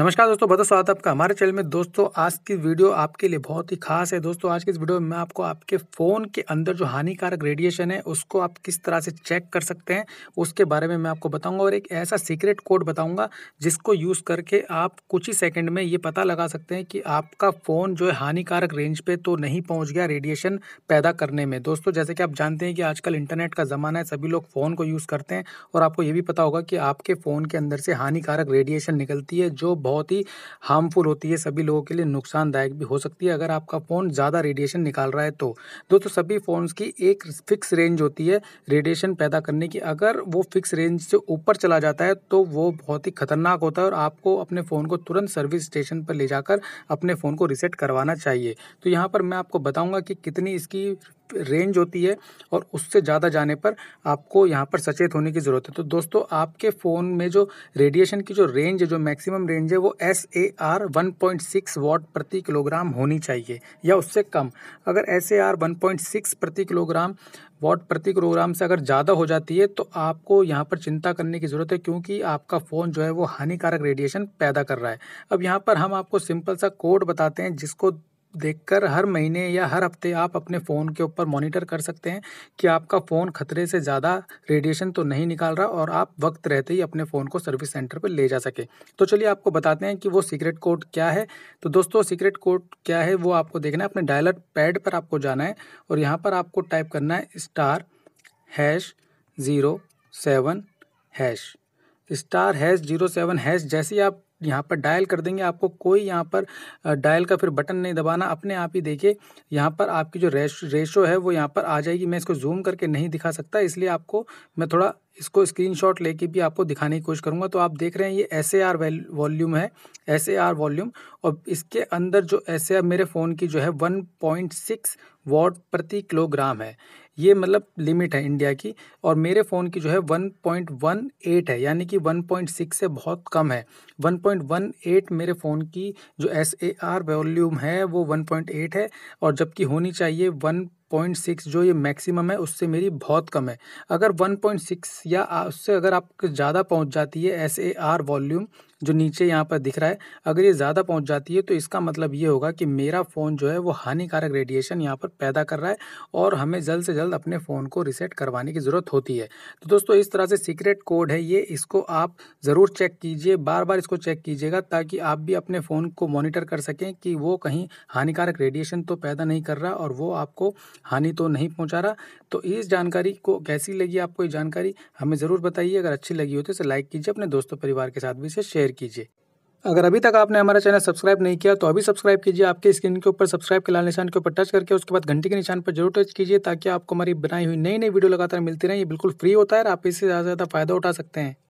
नमस्कार दोस्तों बहुत स्वागत आपका हमारे चैनल में दोस्तों आज की वीडियो आपके लिए बहुत ही खास है दोस्तों आज की इस वीडियो में आपको आपके फ़ोन के अंदर जो हानिकारक रेडिएशन है उसको आप किस तरह से चेक कर सकते हैं उसके बारे में मैं आपको बताऊंगा और एक ऐसा सीक्रेट कोड बताऊंगा जिसको यूज़ करके आप कुछ ही सेकेंड में ये पता लगा सकते हैं कि आपका फ़ोन जो है हानिकारक रेंज पर तो नहीं पहुँच गया रेडिएशन पैदा करने में दोस्तों जैसे कि आप जानते हैं कि आजकल इंटरनेट का ज़माना है सभी लोग फ़ोन को यूज़ करते हैं और आपको ये भी पता होगा कि आपके फ़ोन के अंदर से हानिकारक रेडिएशन निकलती है जो बहुत ही हार्मफुल होती है सभी लोगों के लिए नुकसानदायक भी हो सकती है अगर आपका फ़ोन ज़्यादा रेडिएशन निकाल रहा है तो दोस्तों सभी फ़ोन्स की एक फिक्स रेंज होती है रेडिएशन पैदा करने की अगर वो फिक्स रेंज से ऊपर चला जाता है तो वो बहुत ही ख़तरनाक होता है और आपको अपने फ़ोन को तुरंत सर्विस स्टेशन पर ले जाकर अपने फ़ोन को रिसेट करवाना चाहिए तो यहाँ पर मैं आपको बताऊँगा कि कितनी इसकी रेंज होती है और उससे ज़्यादा जाने पर आपको यहाँ पर सचेत होने की ज़रूरत है तो दोस्तों आपके फ़ोन में जो रेडिएशन की जो रेंज है जो मैक्सिमम रेंज है वो S A R one point six watt प्रति किलोग्राम होनी चाहिए या उससे कम अगर S A R one point six प्रति किलोग्राम वॉट प्रति किलोग्राम से अगर ज़्यादा हो जाती है तो आपको यहाँ पर चिंता करने की ज़रूरत है क्योंकि आपका फ़ोन जो है वो हानिकारक रेडिएशन पैदा कर रहा है अब यहाँ पर हम आपको सिंपल सा कोड बताते हैं जिसको देखकर हर महीने या हर हफ्ते आप अपने फ़ोन के ऊपर मॉनिटर कर सकते हैं कि आपका फ़ोन खतरे से ज़्यादा रेडिएशन तो नहीं निकाल रहा और आप वक्त रहते ही अपने फ़ोन को सर्विस सेंटर पर ले जा सके तो चलिए आपको बताते हैं कि वो सीक्रेट कोड क्या है तो दोस्तों सीक्रेट कोड क्या है वो आपको देखना है अपने डायलर पैड पर आपको जाना है और यहाँ पर आपको टाइप करना है star hash zero seven hash star hash zero seven hash जैसे ही आप यहाँ पर डायल कर देंगे आपको कोई यहाँ पर डायल का फिर बटन नहीं दबाना अपने आप ही देखिए यहाँ पर आपकी जो रेश रेशो है वो यहाँ पर आ जाएगी मैं इसको जूम करके नहीं दिखा सकता इसलिए आपको मैं थोड़ा इसको स्क्रीनशॉट लेके भी आपको दिखाने की कोशिश करूँगा तो आप देख रहे हैं ये एस ए आर वॉल्यूम है एस ए आर वॉल्यूम और इसके अंदर जो एस ए आर मेरे फ़ोन की जो है वन पॉइंट सिक्स वॉट प्रति किलोग्राम है ये मतलब लिमिट है इंडिया की और मेरे फ़ोन की जो है 1.18 है यानी कि 1.6 से बहुत कम है 1.18 मेरे फ़ोन की जो एस ए आर वॉल्यूम है वो 1.8 है और जबकि होनी चाहिए वन पॉइंट सिक्स जो ये मैक्सिमम है उससे मेरी बहुत कम है अगर वन पॉइंट सिक्स या उससे अगर आप ज़्यादा पहुंच जाती है एस ए आर वॉल्यूम जो नीचे यहाँ पर दिख रहा है अगर ये ज़्यादा पहुंच जाती है तो इसका मतलब ये होगा कि मेरा फ़ोन जो है वो हानिकारक रेडिएशन यहाँ पर पैदा कर रहा है और हमें जल्द से जल्द अपने फ़ोन को रिसेट करवाने की ज़रूरत होती है तो दोस्तों इस तरह से सीक्रेट कोड है ये इसको आप ज़रूर चेक कीजिए बार बार इसको चेक कीजिएगा ताकि आप भी अपने फ़ोन को मॉनिटर कर सकें कि वो कहीं हानिकारक रेडिएशन तो पैदा नहीं कर रहा और वो आपको हानि तो नहीं पहुँचा रहा तो इस जानकारी को कैसी लगी आपको ये जानकारी हमें ज़रूर बताइए अगर अच्छी लगी हो तो इसे लाइक कीजिए अपने दोस्तों परिवार के साथ भी इसे शेयर कीजिए अगर अभी तक आपने हमारा चैनल सब्सक्राइब नहीं किया तो अभी सब्सक्राइब कीजिए आपके स्क्रीन के ऊपर सब्सक्राइब के लाल निशान के ऊपर टच करके उसके बाद घंटे के निशान पर जरूर टच कीजिए ताकि आपको हमारी बनाई हुई नई नई वीडियो लगातार मिलती रहे ये बिल्कुल फ्री होता है और आप इससे ज़्यादा से ज़्यादा फायदा उठा सकते हैं